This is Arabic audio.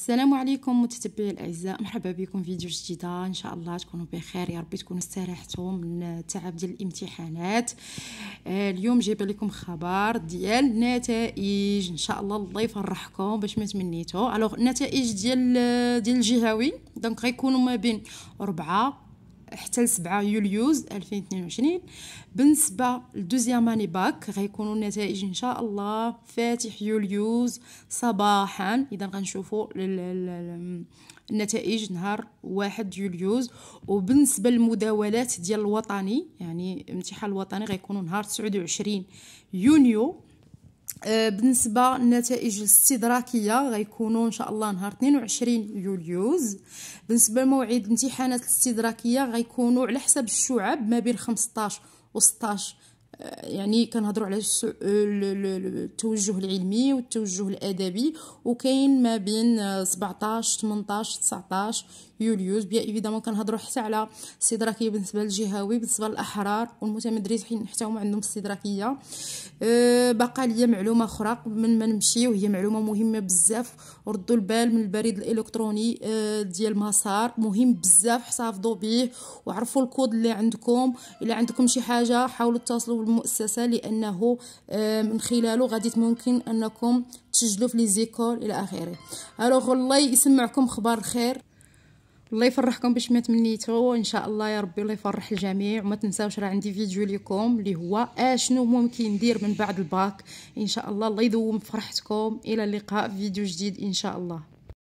السلام عليكم متتبعي الاعزاء مرحبا بكم فيديو جديده ان شاء الله تكونوا بخير يا ربي تكونوا استريحتوا من تعب ديال الامتحانات آه، اليوم جايبه لكم خبر ديال النتائج ان شاء الله الله يفرحكم باش ما تمنيتو الوغ النتائج ديال ديال الجهوي دونك غيكونوا ما بين 4 حتى ل 7 يوليوز 2022 بالنسبه للدوزيام اني باك غيكونوا النتائج ان شاء الله فاتح يوليوز صباحا اذا غنشوفوا النتائج نهار واحد يوليوز وبالنسبه للمداولات ديال الوطني يعني الامتحان الوطني غيكونوا نهار 29 يونيو آه، بالنسبه للنتائج الاستدراكيه غيكونوا ان شاء الله نهار 22 يوليوز بالنسبه لموعد الامتحانات الاستدراكيه غيكونوا على حسب الشعب ما بين 15 و 16 يعني كنهضروا على التوجه العلمي والتوجه الادبي وكاين ما بين 17 18 19 يوليوز بيا ايفيدامون كنهضروا حتى على الاستدراكيه بالنسبه للجهاوي بالنسبه للاحرار والمتمدرسين حين حتى هما عندهم استدراكيه أه، بقى لي ليا معلومه اخرى من ما نمشي وهي معلومه مهمه بزاف ردوا البال من البريد الالكتروني أه، ديال مسار مهم بزاف حتى حافظوا به وعرفوا الكود اللي عندكم الا عندكم شي حاجه حاولوا تتصلوا المؤسسه لانه آه، من خلاله غادي ممكن انكم تسجلوا في ليزيكول الى اخره الوغ الله يسمعكم خبر الخير الله يفرحكم باش ما تمنيتو ان شاء الله يا ربي الله يفرح الجميع وما تنساوش راه عندي فيديو ليكم اللي هو اشنو ممكن ندير من بعد الباك ان شاء الله الله يدوم فرحتكم الى اللقاء فيديو جديد ان شاء الله